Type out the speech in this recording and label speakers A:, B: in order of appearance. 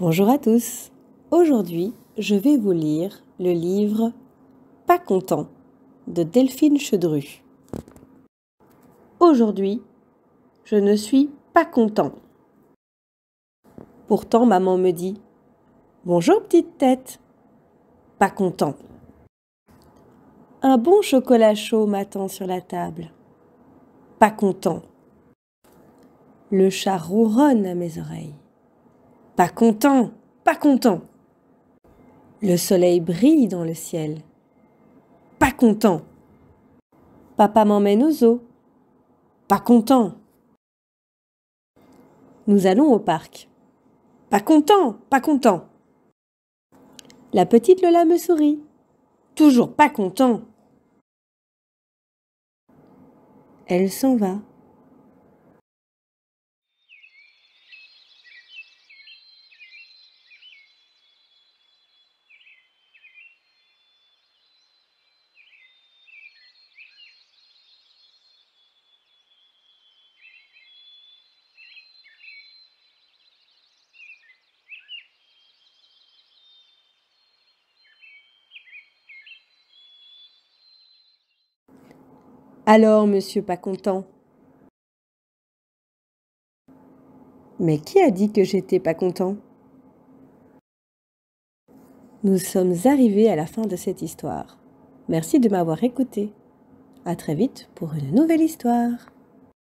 A: Bonjour à tous. Aujourd'hui, je vais vous lire le livre Pas content de Delphine Chedru. Aujourd'hui, je ne suis pas content. Pourtant, maman me dit Bonjour, petite tête. Pas content. Un bon chocolat chaud m'attend sur la table. Pas content. Le chat rouronne à mes oreilles pas content, pas content. Le soleil brille dans le ciel. Pas content. Papa m'emmène aux eaux. Pas content. Nous allons au parc. Pas content, pas content. La petite Lola me sourit. Toujours pas content. Elle s'en va. Alors, monsieur pas content Mais qui a dit que j'étais pas content Nous sommes arrivés à la fin de cette histoire. Merci de m'avoir écouté. À très vite pour une nouvelle histoire.